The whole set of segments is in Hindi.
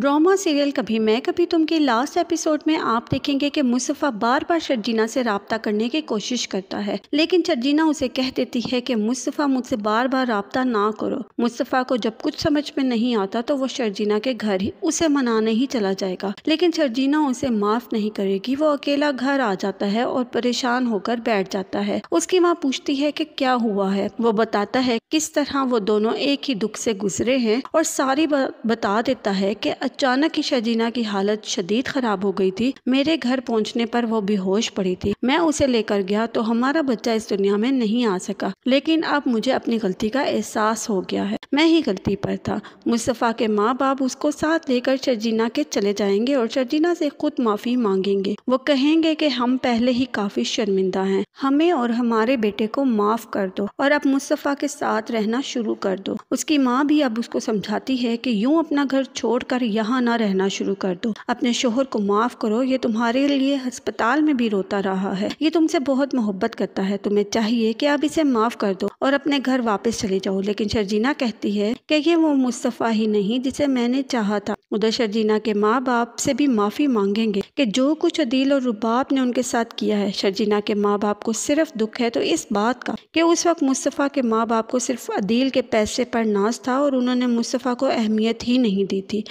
ड्रामा सीरियल कभी मैं कभी तुम के लास्ट एपिसोड में आप देखेंगे कि मुस्तफ़ा बार बार शर्जीना से रबता करने की कोशिश करता है लेकिन शर्जीना उसे कह देती है कि मुस्तफ़ा मुझसे बार बार रबता ना करो मुस्तफ़ा को जब कुछ समझ में नहीं आता तो वो शर्जीना के घर ही उसे मनाने ही चला जाएगा लेकिन शर्जीना उसे माफ़ नहीं करेगी वो अकेला घर आ जाता है और परेशान होकर बैठ जाता है उसकी माँ पूछती है की क्या हुआ है वो बताता है किस तरह वो दोनों एक ही दुख से गुजरे है और सारी बता देता है की अचानक ही शजीना की हालत शदीद खराब हो गई थी मेरे घर पहुंचने पर वो बेहोश पड़ी थी मैं उसे लेकर गया तो हमारा बच्चा इस दुनिया में नहीं आ सका लेकिन अब मुझे अपनी गलती का एहसास हो गया है मैं ही गलती पर था मुस्तफ़ा के माँ बाप उसको साथ लेकर शर्जीना के चले जाएंगे और शर्जीना से खुद माफ़ी मांगेंगे वो कहेंगे कि हम पहले ही काफ़ी शर्मिंदा हैं हमें और हमारे बेटे को माफ़ कर दो और अब मुस्तफ़ा के साथ रहना शुरू कर दो उसकी माँ भी अब उसको समझाती है कि यूँ अपना घर छोड़ कर यहाँ ना रहना शुरू कर दो अपने शोहर को माफ़ करो ये तुम्हारे लिए अस्पताल में भी रोता रहा है ये तुमसे बहुत मोहब्बत करता है तुम्हें चाहिए कि आप इसे माफ़ कर दो और अपने घर वापस चले जाओ लेकिन शर्जीना कहते कहती है कि ये वो मुस्तफ़ा ही नहीं जिसे मैंने चाहा था उधर शर्जीना के माँ बाप से भी माफ़ी मांगेंगे कि जो कुछ अदील और रुबाब ने उनके साथ किया है शर्जीना के माँ बाप को सिर्फ दुख है तो इस बात का कि उस वक्त मुस्तफ़ा के माँ बाप को सिर्फ अदील के पैसे पर नाज था और उन्होंने मुस्तफ़ा को अहमियत ही नहीं दी थी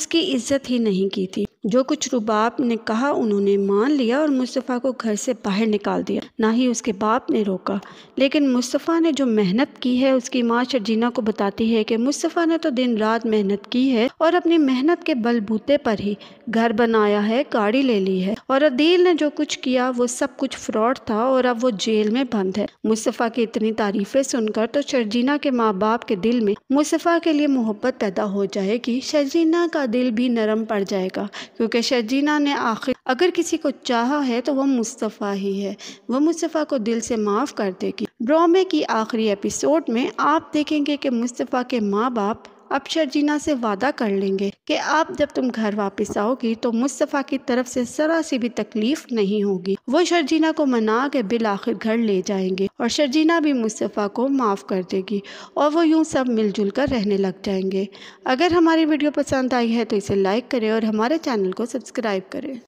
उसकी इज्जत ही नहीं की थी जो कुछ रुबाब ने कहा उन्होंने मान लिया और मुस्तफ़ा को घर से बाहर निकाल दिया ना ही उसके बाप ने रोका लेकिन मुस्तफ़ा ने जो मेहनत की है उसकी माँ शर्जीना को बताती है कि मुस्तफ़ा ने तो दिन रात मेहनत की है और अपनी मेहनत के बलबूते पर ही घर बनाया है गाड़ी ले ली है और अदील ने जो कुछ किया वो सब कुछ फ्रॉड था और अब वो जेल में बंद है मुस्तफ़ा की इतनी तारीफ़ें सुनकर तो शर्जीना के माँ बाप के दिल में मुस्तफ़ा के लिए मोहब्बत पैदा हो जाएगी शर्जीना का दिल भी नरम पड़ जाएगा क्योंकि शर्जीना ने आखिर अगर किसी को चाहा है तो वह मुस्तफ़ा ही है वह मुस्तफ़ा को दिल से माफ़ कर देगी ड्रामे की आखिरी एपिसोड में आप देखेंगे कि मुस्तफ़ा के माँ बाप आप शर्जीना से वादा कर लेंगे कि आप जब तुम घर वापस आओगी तो मुस्तफ़ा की तरफ से जरा सी भी तकलीफ नहीं होगी वो शर्जीना को मना के बिल आखिर घर ले जाएंगे और शर्जीना भी मुस्तफ़ा को माफ़ कर देगी और वो यूँ सब मिलजुल कर रहने लग जाएंगे अगर हमारी वीडियो पसंद आई है तो इसे लाइक करें और हमारे चैनल को सब्सक्राइब करें